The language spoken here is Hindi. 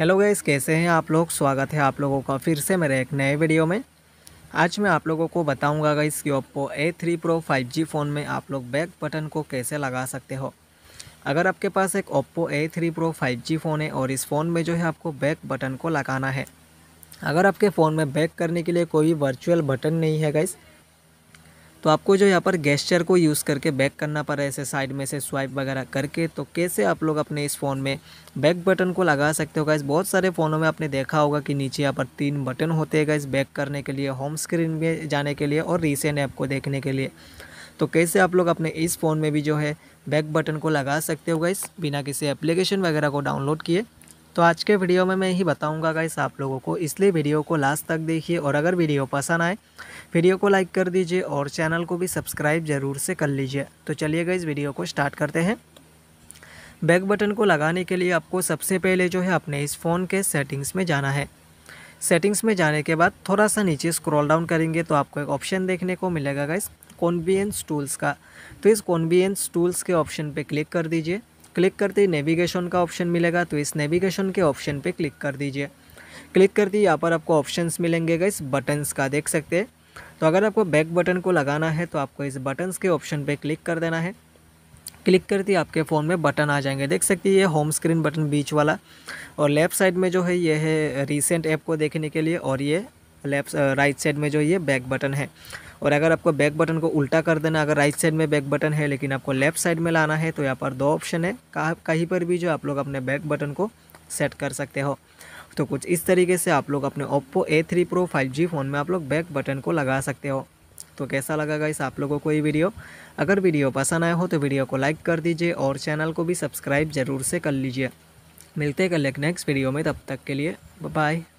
हेलो गाइस कैसे हैं आप लोग स्वागत है आप लोगों का फिर से मेरे एक नए वीडियो में आज मैं आप लोगों को बताऊंगा गाइस कि Oppo A three pro five G phone में आप लोग बैक बटन को कैसे लगा सकते हो अगर आपके पास एक Oppo A three pro five G phone है और इस फ़ोन में जो है आपको बैक बटन को लगाना है अगर आपके फ़ोन में बैक करने के लिए कोई वर्चुअल बटन नहीं है गैस तो आपको जो यहाँ पर गेस्चर को यूज़ करके बैक करना पड़ा ऐसे साइड में से स्वाइप वगैरह करके तो कैसे आप लोग अपने इस फ़ोन में बैक बटन को लगा सकते हो इस बहुत सारे फ़ोनों में आपने देखा होगा कि नीचे यहाँ पर तीन बटन होते हैं इस बैक करने के लिए होम स्क्रीन में जाने के लिए और रीसेंट ऐप को देखने के लिए तो कैसे आप लोग अपने इस फ़ोन में भी जो है बैक बटन को लगा सकते हो इस बिना किसी एप्लीकेशन वगैरह को डाउनलोड किए तो आज के वीडियो में मैं ही बताऊंगा गाइस आप लोगों को इसलिए वीडियो को लास्ट तक देखिए और अगर वीडियो पसंद आए वीडियो को लाइक कर दीजिए और चैनल को भी सब्सक्राइब ज़रूर से कर लीजिए तो चलिए गाइस वीडियो को स्टार्ट करते हैं बैक बटन को लगाने के लिए आपको सबसे पहले जो है अपने इस फ़ोन के सेटिंग्स में जाना है सेटिंग्स में जाने के बाद थोड़ा सा नीचे स्क्रॉल डाउन करेंगे तो आपको एक ऑप्शन देखने को मिलेगा गाइस कॉन्वीनियंस टूल्स का तो इस कॉन्वीनियंस टूल्स के ऑप्शन पे क्लिक कर दीजिए क्लिक करते ही नेविगेशन का ऑप्शन मिलेगा तो इस नेविगेशन के ऑप्शन पे क्लिक कर दीजिए क्लिक करते ही यहाँ पर आपको ऑप्शंस मिलेंगे इस बटन्स का देख सकते हैं तो अगर आपको बैक बटन को लगाना है तो आपको इस बटन्स के ऑप्शन पर क्लिक कर देना है क्लिक करते ही आपके फ़ोन में बटन आ जाएंगे देख सकते हैं ये होम स्क्रीन बटन बीच वाला और लेफ़्ट साइड में जो है ये है रिसेंट ऐप को देखने के लिए और ये लेफ्ट राइट साइड में जो ये बैक बटन है और अगर आपको बैक बटन को उल्टा कर देना अगर राइट साइड में बैक बटन है लेकिन आपको लेफ्ट साइड में लाना है तो यहाँ पर दो ऑप्शन है कहीं पर भी जो आप लोग अपने बैक बटन को सेट कर सकते हो तो कुछ इस तरीके से आप लोग अपने Oppo A three pro five G phone में आप लोग बैक बटन को लगा सकते हो तो कैसा लगा इस आप लोगों को ये वीडियो अगर वीडियो पसंद आया हो तो वीडियो को लाइक कर दीजिए और चैनल को भी सब्सक्राइब ज़रूर से कर लीजिए मिलते हैं कल नेक्स्ट वीडियो में तब तक के लिए बाय